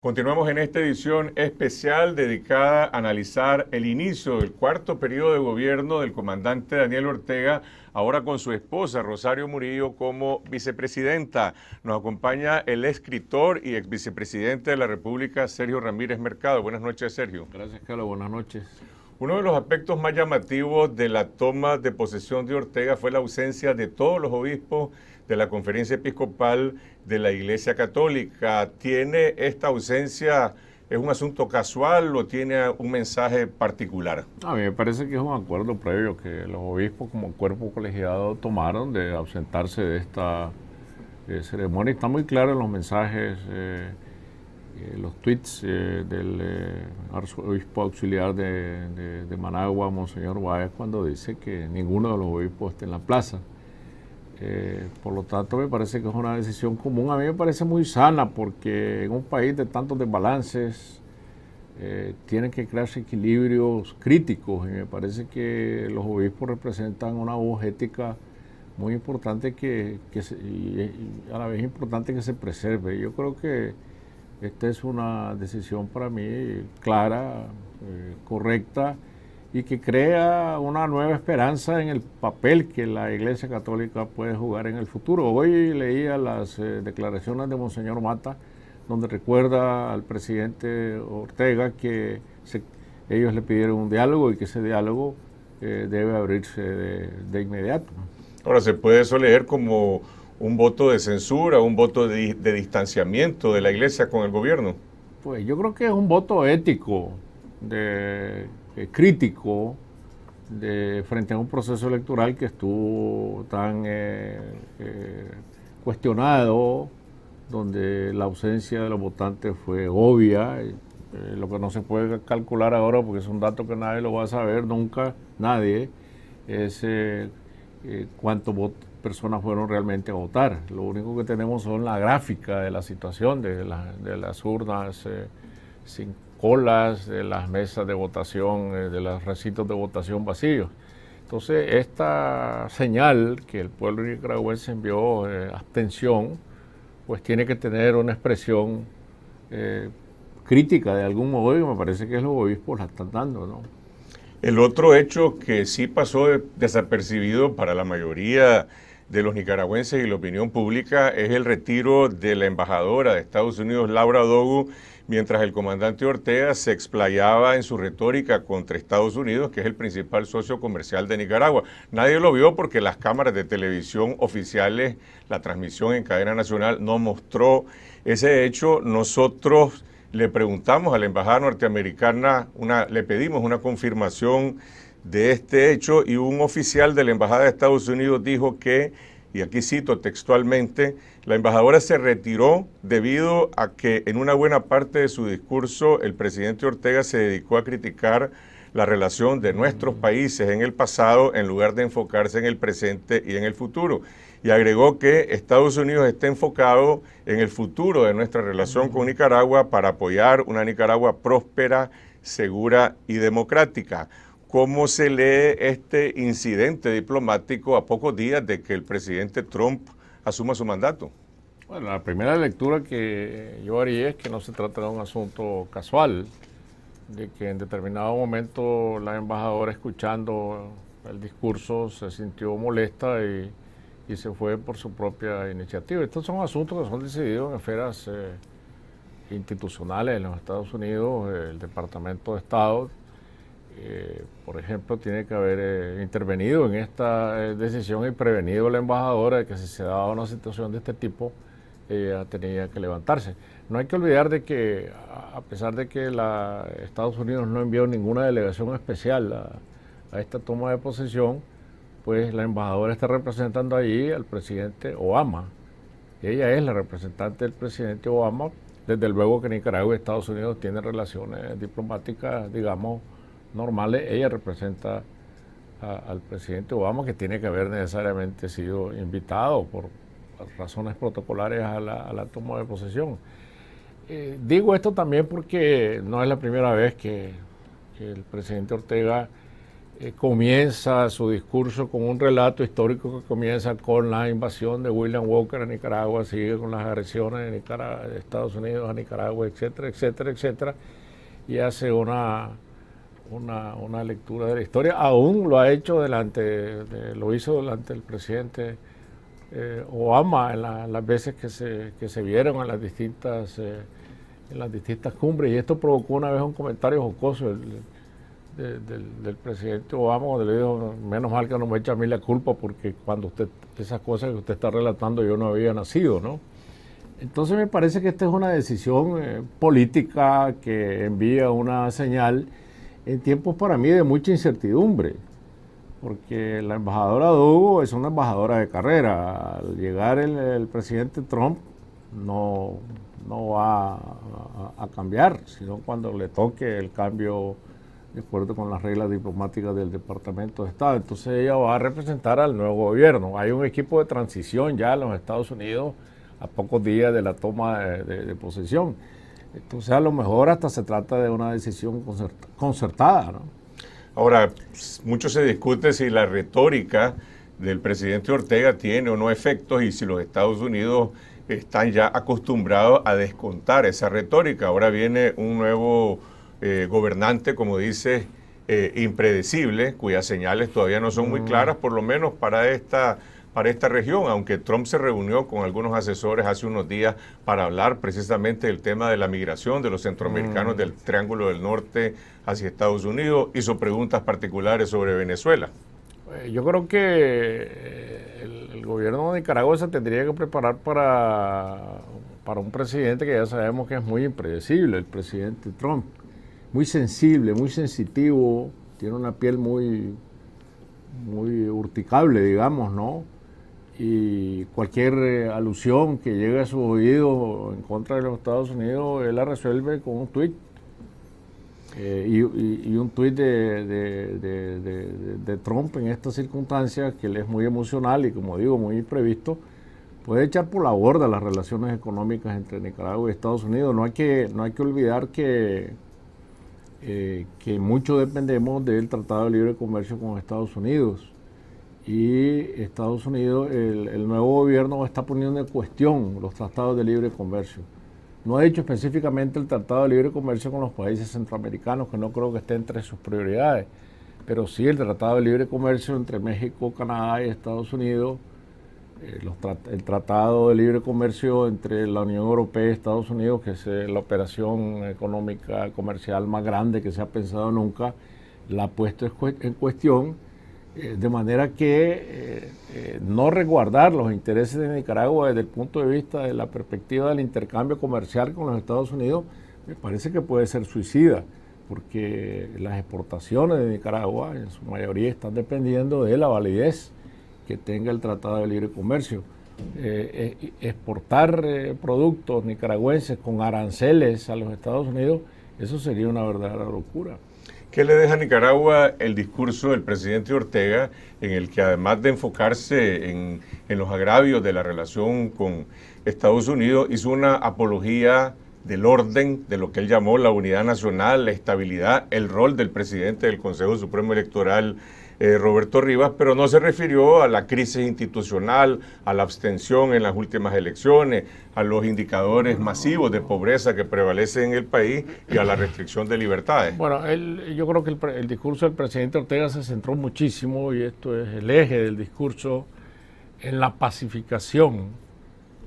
Continuamos en esta edición especial dedicada a analizar el inicio del cuarto periodo de gobierno del comandante Daniel Ortega, ahora con su esposa Rosario Murillo como vicepresidenta. Nos acompaña el escritor y ex vicepresidente de la República, Sergio Ramírez Mercado. Buenas noches, Sergio. Gracias, Carlos. Buenas noches. Uno de los aspectos más llamativos de la toma de posesión de Ortega fue la ausencia de todos los obispos de la conferencia episcopal de la Iglesia Católica. ¿Tiene esta ausencia, es un asunto casual o tiene un mensaje particular? A mí me parece que es un acuerdo previo que los obispos como cuerpo colegiado tomaron de ausentarse de esta eh, ceremonia. Está muy claro en los mensajes. Eh, eh, los tweets eh, del eh, arzobispo auxiliar de, Managua, Monseñor Guayas, cuando dice que ninguno de los obispos está en la plaza. por lo tanto, me parece que es una decisión común. A mí me parece muy sana porque en un país de tantos desbalances tienen que crearse equilibrios críticos y me parece que los obispos representan una voz ética muy importante que, y a la vez importante que se preserve. Yo creo que esta es una decisión para mí clara, eh, correcta y que crea una nueva esperanza en el papel que la Iglesia Católica puede jugar en el futuro. Hoy leía las eh, declaraciones de Monseñor Mata, donde recuerda al presidente Ortega que ellos le pidieron un diálogo y que ese diálogo eh, debe abrirse de, de inmediato. Ahora, se puede eso leer como un voto de censura, un voto de, distanciamiento de la iglesia con el gobierno? Pues yo creo que es un voto ético, de, eh, crítico, de, frente a un proceso electoral que estuvo tan eh, eh, cuestionado, donde la ausencia de los votantes fue obvia. lo que no se puede calcular ahora, porque es un dato que nadie lo va a saber nunca, nadie, es cuánto votos personas fueron realmente a votar. Lo único que tenemos son la gráfica de la situación, de, las urnas eh, sin colas, de las mesas de votación, eh, de los recintos de votación vacíos. Entonces, esta señal que el pueblo nicaragüense envió, eh, abstención, pues tiene que tener una expresión crítica de algún modo y me parece que es los obispos la están dando, ¿no? El otro hecho que sí pasó desapercibido para la mayoría de los nicaragüenses y la opinión pública es el retiro de la embajadora de Estados Unidos, Laura Dogu, mientras el comandante Ortega se explayaba en su retórica contra Estados Unidos, que es el principal socio comercial de Nicaragua. Nadie lo vio porque las cámaras de televisión oficiales, la transmisión en cadena nacional no mostró ese hecho. Nosotros le preguntamos a la embajada norteamericana, una, le pedimos una confirmación de este hecho y un oficial de la Embajada de Estados Unidos dijo que, y aquí cito textualmente, la embajadora se retiró debido a que en una buena parte de su discurso el presidente Ortega se dedicó a criticar la relación de nuestros mm. países en el pasado en lugar de enfocarse en el presente y en el futuro. Y agregó que Estados Unidos está enfocado en el futuro de nuestra relación con mm. Nicaragua para apoyar una Nicaragua próspera, segura y democrática cómo se lee este incidente diplomático a pocos días de que el presidente Trump asuma su mandato. Bueno, la primera lectura que yo haría es que no se trata de un asunto casual, de que en determinado momento la embajadora escuchando el discurso se sintió molesta y, se fue por su propia iniciativa. Estos son asuntos que son decididos en esferas eh, institucionales en los Estados Unidos, el Departamento de Estado eh, por ejemplo, tiene que haber eh, intervenido en esta eh, decisión y prevenido a la embajadora de que si se daba una situación de este tipo, ella tenía que levantarse. No hay que olvidar de que, a pesar de que la, Estados Unidos no envió ninguna delegación especial a, a esta toma de posesión, pues la embajadora está representando allí al presidente Obama. Ella es la representante del presidente Obama. Desde luego que Nicaragua y Estados Unidos tienen relaciones diplomáticas, digamos, normales, eh, ella representa al presidente Obama, que tiene que haber necesariamente sido invitado por razones protocolares a la, toma de posesión. Eh, digo esto también porque no es la primera vez que, el presidente Ortega eh, comienza su discurso con un relato histórico que comienza con la invasión de William Walker a Nicaragua, sigue con las agresiones de, de Estados Unidos a Nicaragua, etcétera, etcétera, etcétera, y hace una una, lectura de la historia. Aún lo ha hecho delante, lo hizo delante del presidente eh, Obama en, las veces que se, vieron en las distintas eh, en las distintas cumbres. Y esto provocó una vez un comentario jocoso del, presidente Obama donde le dijo, menos mal que no me echa a mí la culpa porque cuando usted, esas cosas que usted está relatando yo no había nacido, ¿no? Entonces me parece que esta es una decisión eh, política que envía una señal en tiempos para mí de mucha incertidumbre, porque la embajadora Dugo es una embajadora de carrera. Al llegar el, presidente Trump no, no va a, cambiar, sino cuando le toque el cambio de acuerdo con las reglas diplomáticas del Departamento de Estado. Entonces ella va a representar al nuevo gobierno. Hay un equipo de transición ya en los Estados Unidos a pocos días de la toma de posesión. Entonces a lo mejor hasta se trata de una decisión concertada. Ahora, mucho se discute si la retórica del presidente Ortega tiene o no efectos y si los Estados Unidos están ya acostumbrados a descontar esa retórica. Ahora viene un nuevo eh, gobernante, como dice, eh, impredecible, cuyas señales todavía no son muy mm. claras, por lo menos para esta para esta región, aunque Trump se reunió con algunos asesores hace unos días para hablar precisamente del tema de la migración de los centroamericanos mm. del Triángulo del Norte hacia Estados Unidos, hizo preguntas particulares sobre Venezuela. Eh, yo creo que eh, el, gobierno de Nicaragua se tendría que preparar para, para un presidente que ya sabemos que es muy impredecible, el presidente Trump. Muy sensible, muy sensitivo, tiene una piel muy, muy urticable, digamos, ¿no? y cualquier eh, alusión que llegue a su oído en contra de los Estados Unidos, él la resuelve con un tuit. Eh, y, un tuit de, Trump en estas circunstancias, que él es muy emocional y como digo, muy imprevisto, puede echar por la borda las relaciones económicas entre Nicaragua y Estados Unidos. No hay que, no hay que olvidar que, eh, que mucho dependemos del Tratado de Libre Comercio con Estados Unidos y Estados Unidos, el, nuevo gobierno está poniendo en cuestión los tratados de libre comercio. No ha dicho específicamente el tratado de libre comercio con los países centroamericanos, que no creo que esté entre sus prioridades, pero sí el tratado de libre comercio entre México, Canadá y Estados Unidos, eh, el tratado de libre comercio entre la Unión Europea y Estados Unidos, que es eh, la operación económica comercial más grande que se ha pensado nunca, la ha puesto en cuestión eh, de manera que eh, eh, no resguardar los intereses de Nicaragua desde el punto de vista de la perspectiva del intercambio comercial con los Estados Unidos me parece que puede ser suicida, porque las exportaciones de Nicaragua en su mayoría están dependiendo de la validez que tenga el Tratado de Libre Comercio. exportar productos nicaragüenses con aranceles a los Estados Unidos, eso sería una verdadera locura. ¿Qué le deja a Nicaragua el discurso del presidente Ortega, en el que además de enfocarse en, en los agravios de la relación con Estados Unidos, hizo una apología del orden, de lo que él llamó la unidad nacional, la estabilidad, el rol del presidente del Consejo Supremo Electoral eh, Roberto Rivas, pero no se refirió a la crisis institucional, a la abstención en las últimas elecciones, a los indicadores masivos de pobreza que prevalecen en el país y a la restricción de libertades. Bueno, yo creo que el, discurso del presidente Ortega se centró muchísimo, y esto es el eje del discurso, en la pacificación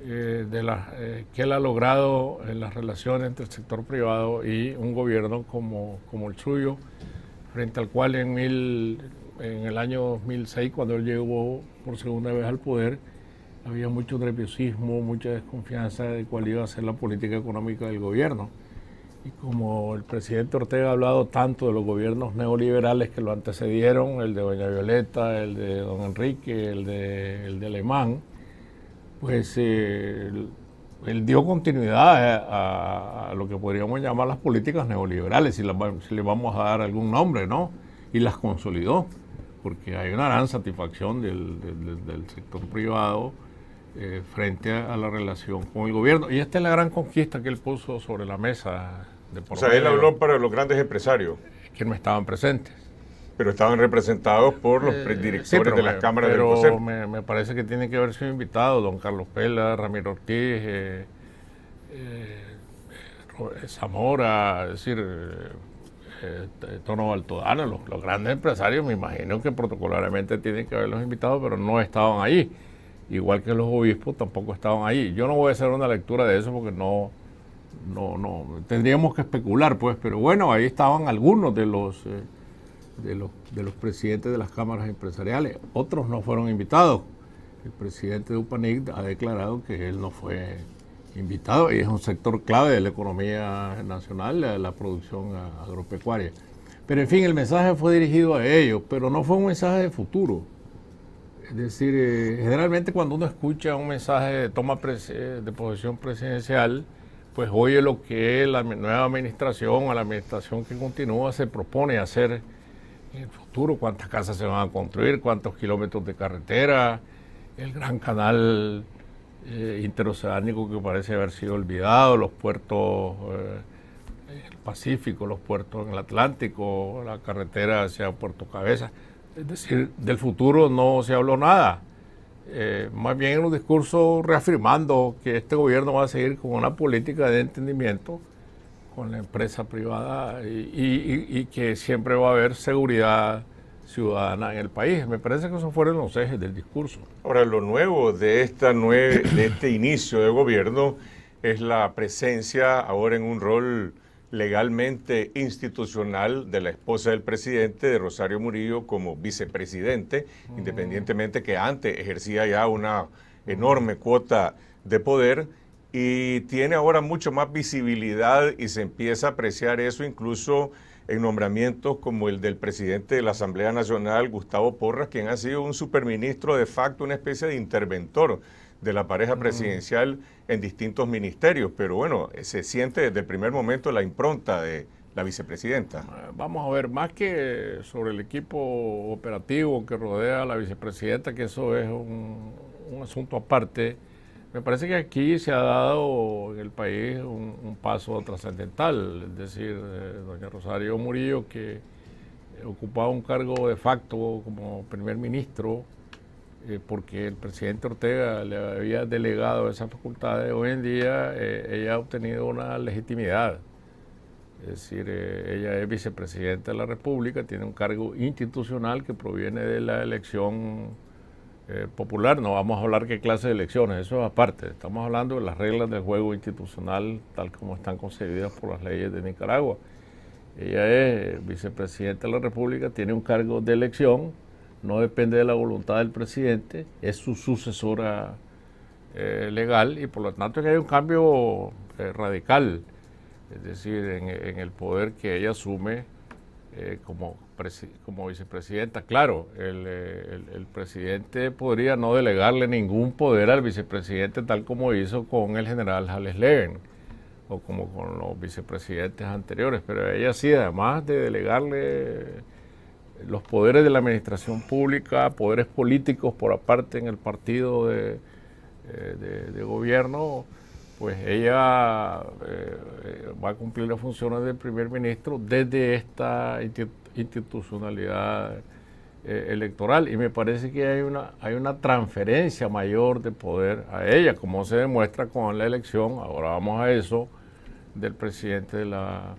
eh, de eh, que él ha logrado en las relaciones entre el sector privado y un gobierno como, como el suyo, frente al cual en mil, en el año 2006, cuando él llegó por segunda vez al poder, había mucho nerviosismo, mucha desconfianza de cuál iba a ser la política económica del gobierno. Y como el presidente Ortega ha hablado tanto de los gobiernos neoliberales que lo antecedieron, el de Doña Violeta, el de Don Enrique, el de, el de Alemán, pues eh, él, dio continuidad a, lo que podríamos llamar las políticas neoliberales, si, si le vamos a dar algún nombre, ¿no? Y las consolidó porque hay una gran satisfacción del, sector privado eh, frente a, la relación con el gobierno. Y esta es la gran conquista que él puso sobre la mesa. De o sea, él habló para los grandes empresarios. Que no estaban presentes. Pero estaban representados por los eh, directores de las cámaras de del Pero me, parece que tiene que haber sido invitado don Carlos Pela, Ramiro Ortiz, eh, Zamora, es decir eh, tono los, grandes empresarios me imagino que protocolariamente tienen que haberlos invitados pero no estaban allí. Igual que los obispos tampoco estaban ahí. Yo no voy a hacer una lectura de eso porque no, no, no, tendríamos que especular, pues, pero bueno, ahí estaban algunos de los, eh, de los, de los presidentes de las cámaras empresariales. Otros no fueron invitados. El presidente de UPANIC ha declarado que él no fue invitado y es un sector clave de la economía nacional, la, la producción agropecuaria. Pero en fin, el mensaje fue dirigido a ellos, pero no fue un mensaje de futuro. Es decir, eh, generalmente cuando uno escucha un mensaje de toma eh, de posición presidencial, pues oye lo que la nueva administración o la administración que continúa se propone hacer en el futuro, cuántas casas se van a construir, cuántos kilómetros de carretera, el gran canal eh, interoceánico que parece haber sido olvidado, los puertos eh, el Pacífico, los puertos en el Atlántico, la carretera hacia Puerto Cabeza. Es decir, del futuro no se habló nada. Eh, más bien en un discurso reafirmando que este gobierno va a seguir con una política de entendimiento con la empresa privada y que siempre va a haber seguridad ciudadana en el país. Me parece que esos fueron los ejes del discurso. Ahora, lo nuevo de, esta nueve, este inicio de gobierno es la presencia ahora en un rol legalmente institucional de la esposa del presidente, de Rosario Murillo, como vicepresidente, mm. independientemente que antes ejercía ya una enorme cuota de poder y tiene ahora mucho más visibilidad y se empieza a apreciar eso incluso en nombramientos como el del presidente de la Asamblea Nacional, Gustavo Porras, quien ha sido un superministro de facto, una especie de interventor de la pareja mm. presidencial en distintos ministerios. Pero bueno, se siente desde el primer momento la impronta de la vicepresidenta. Eh, vamos a ver, más que sobre el equipo operativo que rodea a la vicepresidenta, que eso es un, un asunto aparte me parece que aquí se ha dado en el país un, paso trascendental, es decir, eh, doña Rosario Murillo, que ocupaba un cargo de facto como primer ministro, eh, porque el presidente Ortega le había delegado esas facultades, hoy en día eh, ella ha obtenido una legitimidad. Es decir, ella es vicepresidenta de la República, tiene un cargo institucional que proviene de la elección eh, popular, no vamos a hablar qué clase de elecciones, eso es aparte. Estamos hablando de las reglas del juego institucional tal como están concebidas por las leyes de Nicaragua. Ella es vicepresidenta de la República, tiene un cargo de elección, no depende de la voluntad del presidente, es su sucesora eh, legal y por lo tanto que hay un cambio eh, radical, es decir, en, el poder que ella asume eh, como, vicepresidenta. Claro, eh, el, presidente podría no delegarle ningún poder al vicepresidente tal como hizo con el general Hales Levin o como con los vicepresidentes anteriores, pero ella sí, además de delegarle eh, los poderes de la administración pública, poderes políticos por aparte en el partido de gobierno, pues ella eh, eh, va a cumplir las funciones del primer ministro desde esta institucionalidad eh, electoral y me parece que hay una, hay una transferencia mayor de poder a ella, como se demuestra con la elección, ahora vamos a eso, del presidente de la,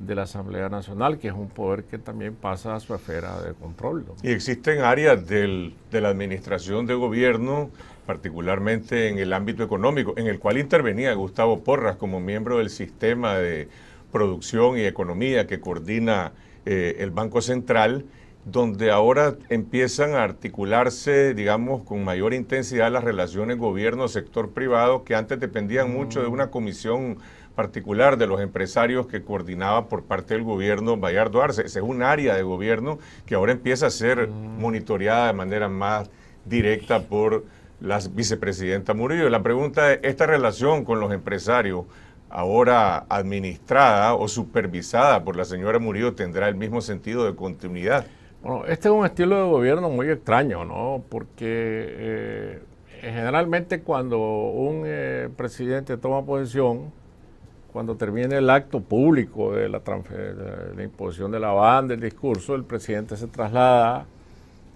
de la Asamblea Nacional, que es un poder que también pasa a su esfera de control. Y existen áreas del, de la administración de gobierno particularmente en el ámbito económico, en el cual intervenía Gustavo Porras como miembro del sistema de producción y economía que coordina eh, el Banco Central, donde ahora empiezan a articularse, digamos, con mayor intensidad las relaciones gobierno-sector privado, que antes dependían mucho de mm. una comisión particular de los empresarios que coordinaba por parte del gobierno Bayardo Arce. Ese es un área de gobierno que ahora empieza a ser mm. monitoreada de manera más directa por la vicepresidenta Murillo. La pregunta es, ¿esta relación con los empresarios, ahora administrada o supervisada por la señora Murillo, tendrá el mismo sentido de continuidad? Bueno, este es un estilo de gobierno muy extraño, ¿no? Porque eh, generalmente cuando un eh, presidente toma posición, cuando termine el acto público de la, de la imposición de la banda, el discurso, el presidente se traslada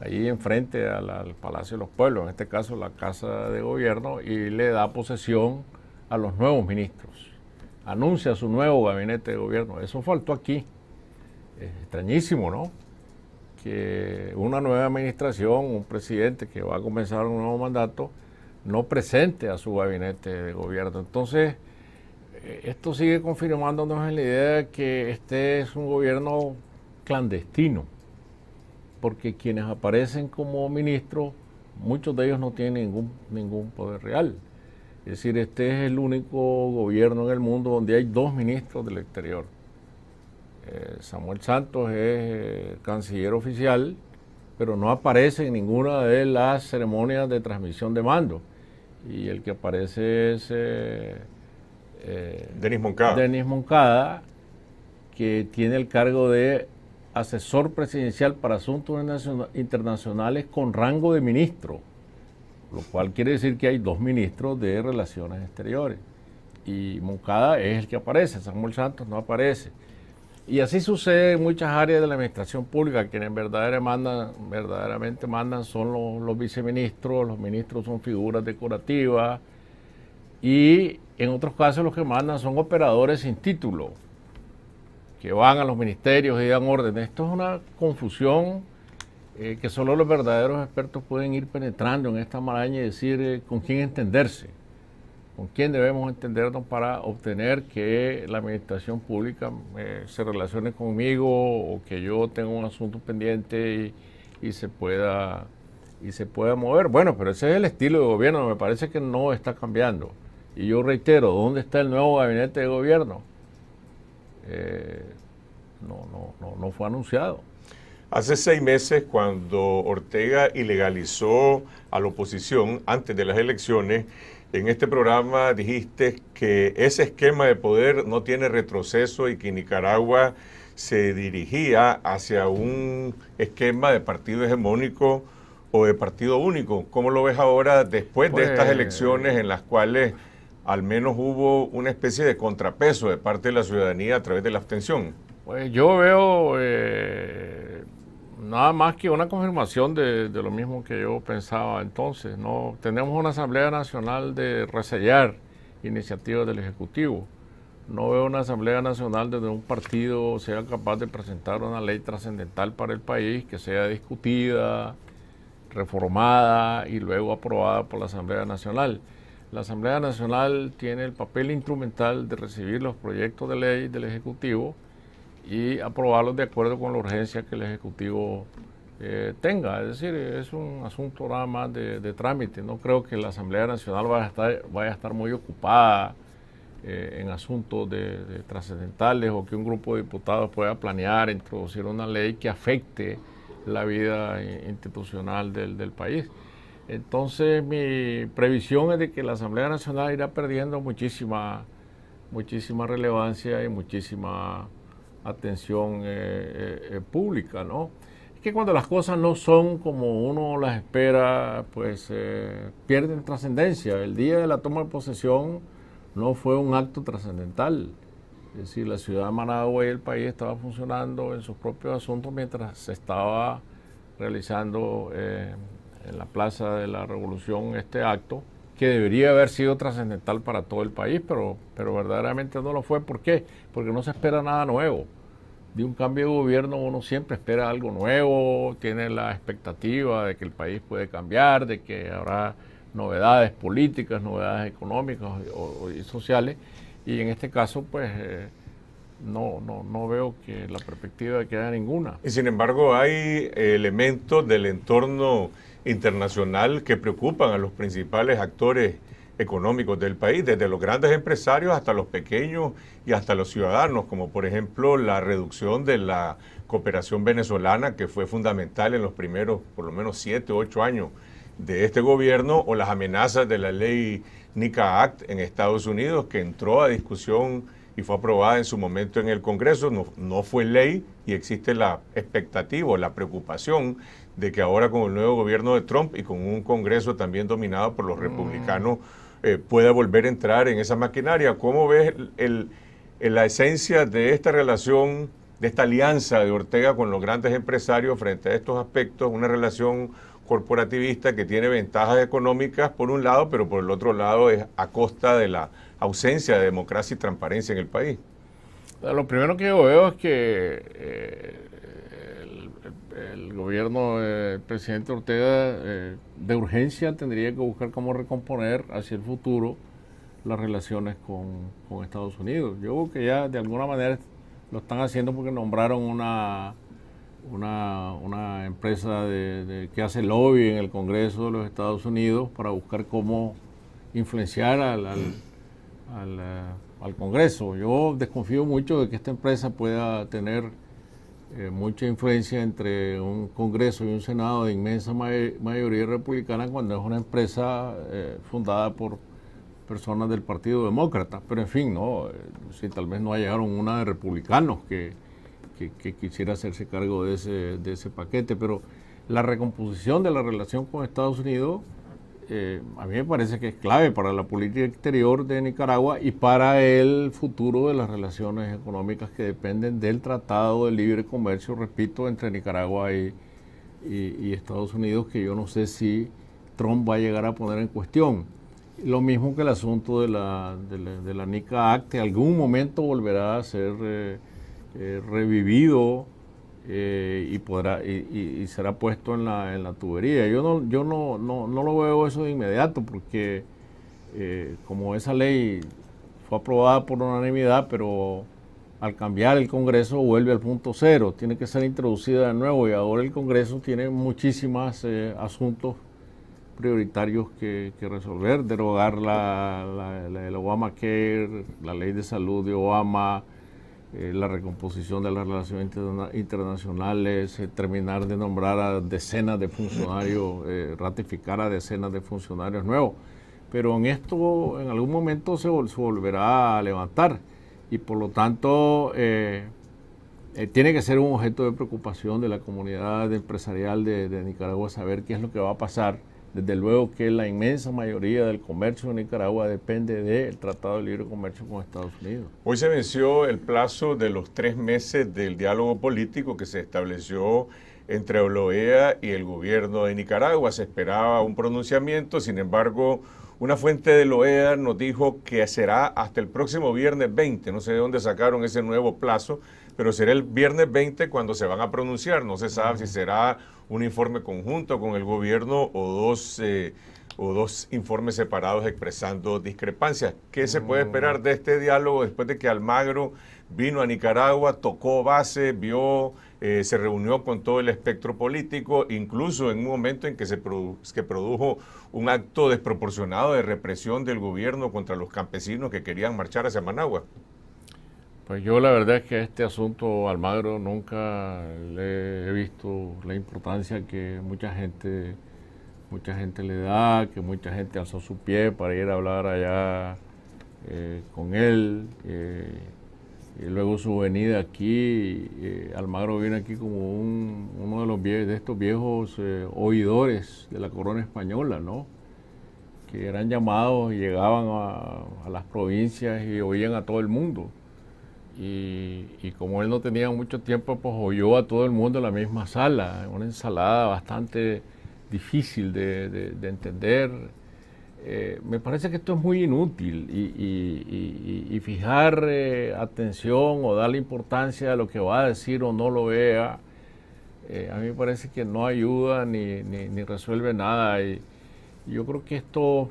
ahí enfrente al, Palacio de los Pueblos, en este caso la Casa de Gobierno, y le da posesión a los nuevos ministros. Anuncia su nuevo gabinete de gobierno. Eso faltó aquí. Es extrañísimo, ¿no? Que una nueva administración, un presidente que va a comenzar un nuevo mandato, no presente a su gabinete de gobierno. Entonces, eh, esto sigue confirmándonos en la idea de que este es un gobierno clandestino porque quienes aparecen como ministros, muchos de ellos no tienen ningún, poder real. Es decir, este es el único gobierno en el mundo donde hay dos ministros del exterior. Eh, Samuel Santos es eh, canciller oficial, pero no aparece en ninguna de las ceremonias de transmisión de mando. Y el que aparece es... Eh, Denis Moncada. Denis Moncada, que tiene el cargo de asesor presidencial para asuntos internacionales con rango de ministro, lo cual quiere decir que hay dos ministros de Relaciones Exteriores. Y Moncada es el que aparece, Samuel Santos no aparece. Y así sucede en muchas áreas de la administración pública, quienes verdaderamente mandan, verdaderamente mandan son los, los, viceministros, los ministros son figuras decorativas y en otros casos los que mandan son operadores sin título, que van a los ministerios y dan órdenes. Esto es una confusión eh, que solo los verdaderos expertos pueden ir penetrando en esta maraña y decir eh, con quién entenderse, con quién debemos entendernos para obtener que la administración pública eh, se relacione conmigo o que yo tenga un asunto pendiente y se pueda y se pueda mover. Bueno, pero ese es el estilo de gobierno, me parece que no está cambiando. Y yo reitero, ¿dónde está el nuevo gabinete de gobierno? Eh, no, no, no, fue anunciado. Hace seis meses, cuando Ortega ilegalizó a la oposición antes de las elecciones, en este programa dijiste que ese esquema de poder no tiene retroceso y que Nicaragua se dirigía hacia un esquema de partido hegemónico o de partido único. ¿Cómo lo ves ahora después de estas pues, elecciones en las cuales al menos hubo una especie de contrapeso de parte de la ciudadanía a través de la abstención. Pues yo veo eh, nada más que una confirmación de, lo mismo que yo pensaba entonces. ¿no? Tenemos una Asamblea Nacional de resellar iniciativas del Ejecutivo. No veo una Asamblea Nacional donde un partido sea capaz de presentar una ley trascendental para el país, que sea discutida, reformada y luego aprobada por la Asamblea Nacional. La Asamblea Nacional tiene el papel instrumental de recibir los proyectos de ley del Ejecutivo y aprobarlos de acuerdo con la urgencia que el Ejecutivo eh, tenga. Es decir, es un asunto nada más de, trámite. No creo que la Asamblea Nacional vaya a estar, muy ocupada eh, en asuntos trascendentales o que un grupo de diputados pueda planear introducir una ley que afecte la vida eh, institucional del país. Entonces mi previsión es de que la Asamblea Nacional irá perdiendo muchísima, muchísima relevancia y muchísima atención eh, eh, eh, pública, Es que cuando las cosas no son como uno las espera, pues pierden trascendencia. El día de la toma de posesión no fue un acto trascendental. Es decir, la ciudad de Managua y el país estaba funcionando en sus propios asuntos mientras se estaba realizando en la Plaza de la Revolución este acto que debería haber sido trascendental para todo el país, pero, pero verdaderamente no lo fue. ¿Por qué? Porque no se espera nada nuevo. De un cambio de gobierno uno siempre espera algo nuevo, tiene la expectativa de que el país puede cambiar, de que habrá novedades políticas, novedades económicas y sociales. Y en este caso, pues... Eh, no, no, no veo que la perspectiva de que haya ninguna. Y sin embargo, hay elementos del entorno internacional que preocupan a los principales actores económicos del país, desde los grandes empresarios hasta los pequeños y hasta los ciudadanos, como por ejemplo la reducción de la cooperación venezolana, que fue fundamental en los primeros, por lo menos, siete, ocho años de este gobierno, o las amenazas de la ley NICA Act en Estados Unidos, que entró a discusión y fue aprobada en su momento en el Congreso, no, no fue ley y existe la expectativa, la preocupación de que ahora con el nuevo gobierno de Trump y con un Congreso también dominado por los mm. republicanos eh, pueda volver a entrar en esa maquinaria. ¿Cómo ves la esencia de esta relación, de esta alianza de Ortega con los grandes empresarios frente a estos aspectos? Una relación corporativista que tiene ventajas económicas por un lado, pero por el otro lado es a costa de la ausencia de democracia y transparencia en el país? Lo primero que yo veo es que eh, el, gobierno, del eh, presidente Ortega, eh, de urgencia tendría que buscar cómo recomponer hacia el futuro las relaciones con, Estados Unidos. Yo veo que ya de alguna manera lo están haciendo porque nombraron una, una, empresa de, que hace lobby en el Congreso de los Estados Unidos para buscar cómo influenciar al eh, al, Congreso. Yo desconfío mucho de que esta empresa pueda tener eh, mucha influencia entre un Congreso y un Senado de inmensa mayoría republicana cuando es una empresa eh, fundada por personas del Partido Demócrata. Pero en fin, no, si tal vez no haya una de republicanos que, que, quisiera hacerse cargo de ese, de ese paquete, pero la recomposición de la relación con Estados Unidos eh, a mí me parece que es clave para la política exterior de Nicaragua y para el futuro de las relaciones económicas que dependen del Tratado de Libre Comercio, repito, entre Nicaragua y, Estados Unidos, que yo no sé si Trump va a llegar a poner en cuestión. Lo mismo que el asunto de la, de la, NICA Act, algún momento volverá a ser eh, eh, revivido eh, y podrá y, será puesto en la, en la tubería. Yo no yo no, lo veo eso de inmediato porque eh, como esa ley fue aprobada por unanimidad, pero al cambiar el Congreso vuelve al punto cero, tiene que ser introducida de nuevo y ahora el Congreso tiene muchísimos eh, asuntos prioritarios que, resolver, derogar la, la, el Obamacare, la ley de salud de Obama, eh, la recomposición de las relaciones internacionales, eh, terminar de nombrar a decenas de funcionarios, eh, ratificar a decenas de funcionarios nuevos. Pero en esto, en algún momento se, volverá a levantar y por lo tanto tiene que ser un objeto de preocupación de la comunidad empresarial de, de Nicaragua saber qué es lo que va a pasar desde luego que la inmensa mayoría del comercio de Nicaragua depende del Tratado de Libre Comercio con Estados Unidos. Hoy se venció el plazo de los tres meses del diálogo político que se estableció entre OLOEA y el gobierno de Nicaragua. Se esperaba un pronunciamiento, sin embargo, una fuente de OLOEA nos dijo que será hasta el próximo viernes 20. No sé de dónde sacaron ese nuevo plazo, pero será el viernes 20 cuando se van a pronunciar. No se sabe si será un informe conjunto con el gobierno o dos, eh, o dos informes separados expresando discrepancias. ¿Qué se puede mm. esperar de este diálogo después de que Almagro vino a Nicaragua, tocó base, vio, eh, se reunió con todo el espectro político, incluso en un momento en que se que produjo un acto desproporcionado de represión del gobierno contra los campesinos que querían marchar hacia Managua? Pues yo la verdad es que a este asunto Almagro nunca le he visto la importancia que mucha gente, mucha gente le da, que mucha gente alzó su pie para ir a hablar allá eh, con él. Eh, y luego su venida aquí, eh, Almagro viene aquí como uno de, los de estos viejos oidores de la corona española, ¿no? que eran llamados y llegaban a las provincias y oían a todo el mundo y, como él no tenía mucho tiempo, pues oyó a todo el mundo en la misma sala, una ensalada bastante difícil de, entender. Eh, me parece que esto es muy inútil y, fijar eh, atención o darle importancia a lo que va a decir o no lo vea, eh, a mí me parece que no ayuda ni, ni resuelve nada. Y, yo creo que esto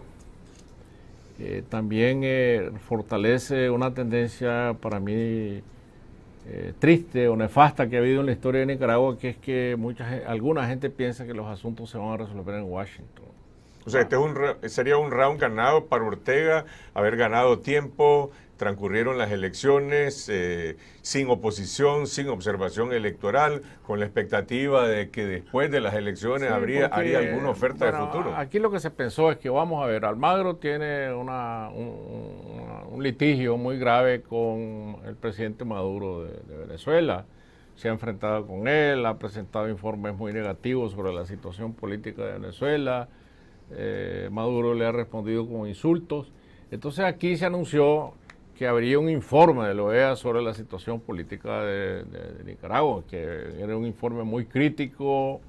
eh, también eh, fortalece una tendencia para mí eh, triste o nefasta que ha habido en la historia de Nicaragua, que es que mucha alguna gente piensa que los asuntos se van a resolver en Washington. O sea, este sería un round ganado para Ortega, haber ganado tiempo, transcurrieron las elecciones eh, sin oposición, sin observación electoral, con la expectativa de que después de las elecciones habría, haría alguna oferta de futuro. Aquí lo que se pensó es que vamos a ver, Almagro tiene una, un, litigio muy grave con el presidente Maduro de, Venezuela, se ha enfrentado con él, ha presentado informes muy negativos sobre la situación política de Venezuela, eh, Maduro le ha respondido con insultos. Entonces aquí se anunció que habría un informe de la e OEA sobre la situación política de, Nicaragua, que era un informe muy crítico,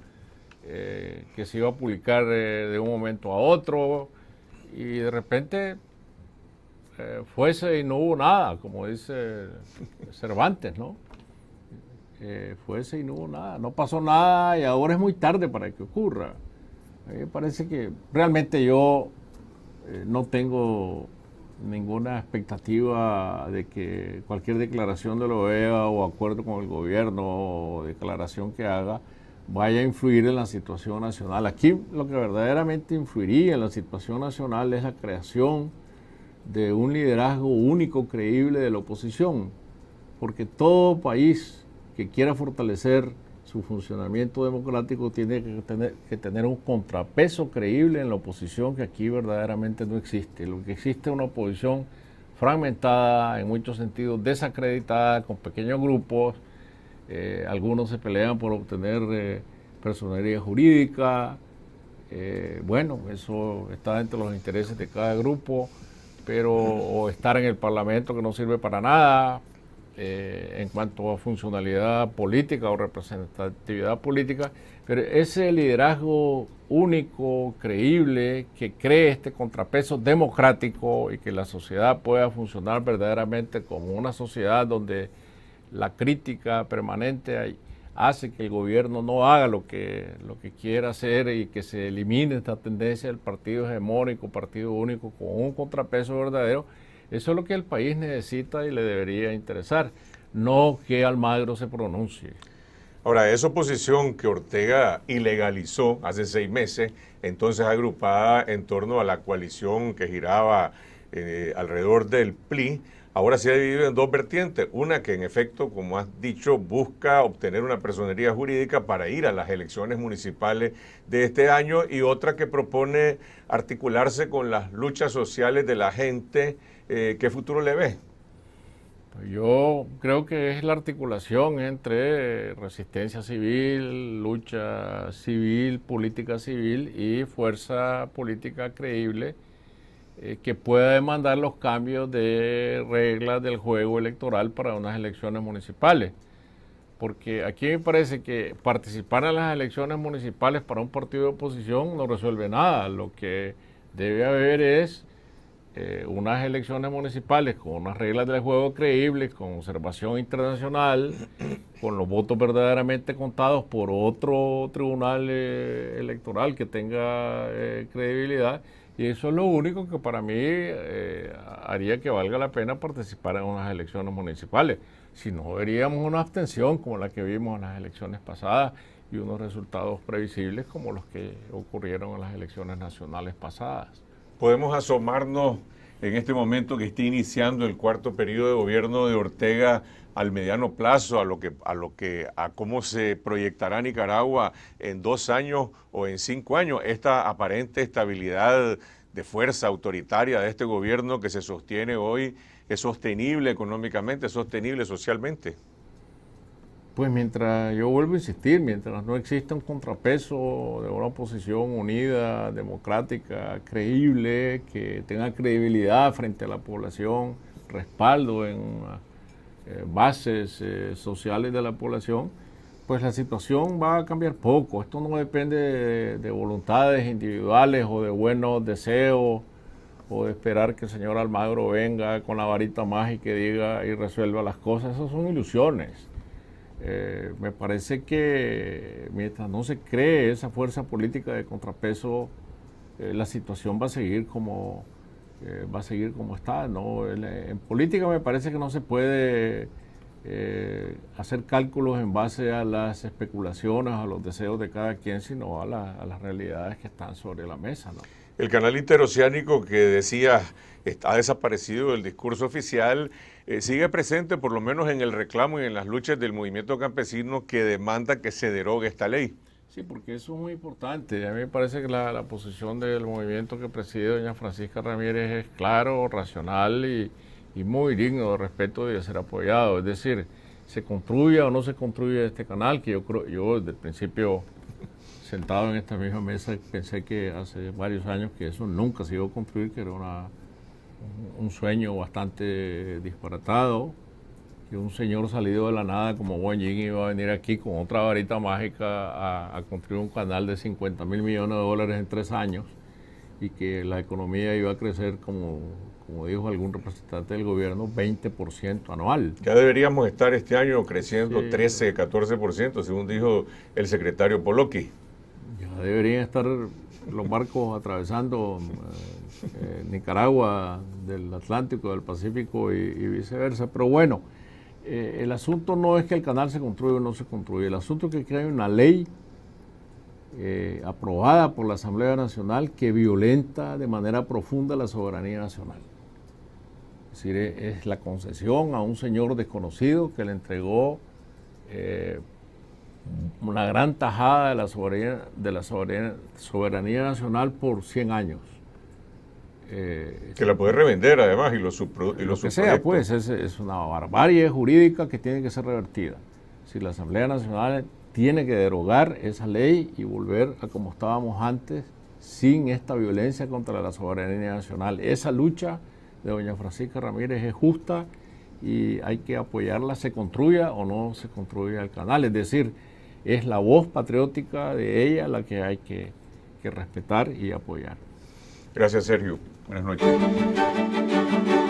eh, que se iba a publicar eh, de un momento a otro, y de repente eh, fuese y no hubo nada, como dice Cervantes, ¿no? fuese y no hubo nada, no pasó nada y ahora es muy tarde para que ocurra. me parece que realmente yo no tengo ninguna expectativa de que cualquier declaración de la OEA o acuerdo con el gobierno o declaración que haga vaya a influir en la situación nacional. Aquí lo que verdaderamente influiría en la situación nacional es la creación de un liderazgo único, creíble de la oposición, porque todo país que quiera fortalecer su funcionamiento democrático tiene que tener, un contrapeso creíble en la oposición que aquí verdaderamente no existe. Lo que existe es una oposición fragmentada, en muchos sentidos desacreditada, con pequeños grupos. Eh, algunos se pelean por obtener eh, personería jurídica. Eh, bueno, eso está entre los intereses de cada grupo, pero estar en el Parlamento que no sirve para nada, eh, en cuanto a funcionalidad política o representatividad política, pero ese liderazgo único, creíble, que cree este contrapeso democrático y que la sociedad pueda funcionar verdaderamente como una sociedad donde la crítica permanente hace que el gobierno no haga lo que, lo que quiera hacer y que se elimine esta tendencia del partido hegemónico, partido único, con un contrapeso verdadero eso es lo que el país necesita y le debería interesar, no que Almagro se pronuncie. Ahora, esa oposición que Ortega ilegalizó hace seis meses, entonces agrupada en torno a la coalición que giraba eh, alrededor del PLI, ahora se ha dividido en dos vertientes. Una que en efecto, como has dicho, busca obtener una personería jurídica para ir a las elecciones municipales de este año y otra que propone articularse con las luchas sociales de la gente eh, ¿qué futuro le ve? Pues yo creo que es la articulación entre resistencia civil, lucha civil, política civil y fuerza política creíble eh, que pueda demandar los cambios de reglas del juego electoral para unas elecciones municipales porque aquí me parece que participar en las elecciones municipales para un partido de oposición no resuelve nada. Lo que debe haber es eh, unas elecciones municipales con unas reglas del juego creíbles, con observación internacional, con los votos verdaderamente contados por otro tribunal eh, electoral que tenga eh, credibilidad. Y eso es lo único que para mí haría que valga la pena participar en unas elecciones municipales. Si no, veríamos una abstención como la que vimos en las elecciones pasadas y unos resultados previsibles como los que ocurrieron en las elecciones nacionales pasadas podemos asomarnos en este momento que está iniciando el cuarto periodo de gobierno de Ortega al mediano plazo, a lo que, a lo que, a cómo se proyectará Nicaragua en dos años o en cinco años, esta aparente estabilidad de fuerza autoritaria de este gobierno que se sostiene hoy, es sostenible económicamente, sostenible socialmente. Pues mientras, yo vuelvo a insistir, mientras no exista un contrapeso de una oposición unida, democrática, creíble, que tenga credibilidad frente a la población, respaldo en eh, bases eh, sociales de la población, pues la situación va a cambiar poco. Esto no depende de, voluntades individuales o de buenos deseos o de esperar que el señor Almagro venga con la varita mágica y diga y resuelva las cosas. Esas son ilusiones eh, me parece que mientras no se cree esa fuerza política de contrapeso, eh, la situación va a seguir como eh, va a seguir como está. En, política me parece que no se puede hacer cálculos en base a las especulaciones, a los deseos de cada quien, sino a, las realidades que están sobre la mesa. El canal interoceánico que decía está desaparecido del discurso oficial eh, sigue presente por lo menos en el reclamo y en las luchas del movimiento campesino que demanda que se derogue esta ley. Sí, porque eso es muy importante. A mí me parece que la, la posición del movimiento que preside doña Francisca Ramírez es claro, racional y, y muy digno de respeto y de ser apoyado. Es decir, se construye o no se construye este canal, que yo creo, yo desde el principio sentado en esta misma mesa pensé que hace varios años que eso nunca se iba a construir, que era una un sueño bastante disparatado, que un señor salido de la nada como Wang Jing iba a venir aquí con otra varita mágica a, construir un canal de 50 mil millones de dólares en tres años y que la economía iba a crecer como, como dijo algún representante del gobierno, 20% anual. Ya deberíamos estar este año creciendo 13, 14%, según dijo el secretario Poloqui Ya deberían estar los barcos atravesando... Eh, eh, Nicaragua, del Atlántico, del Pacífico y, viceversa. Pero bueno, eh, el asunto no es que el canal se construya o no se construya el asunto es que hay una ley eh, aprobada por la Asamblea Nacional que violenta de manera profunda la soberanía nacional. Es decir, es la concesión a un señor desconocido que le entregó una gran tajada de la soberanía, soberanía nacional por 100 años. Eh, que la puede revender además y Lo, que sea, pues, es, una barbarie jurídica que tiene que ser revertida. Si la Asamblea Nacional tiene que derogar esa ley y volver a como estábamos antes, sin esta violencia contra la soberanía nacional. Esa lucha de doña Francisca Ramírez es justa y hay que apoyarla, se construya o no se construya el canal. Es decir, es la voz patriótica de ella la que hay que respetar y apoyar. Gracias, Sergio. Buenas noches.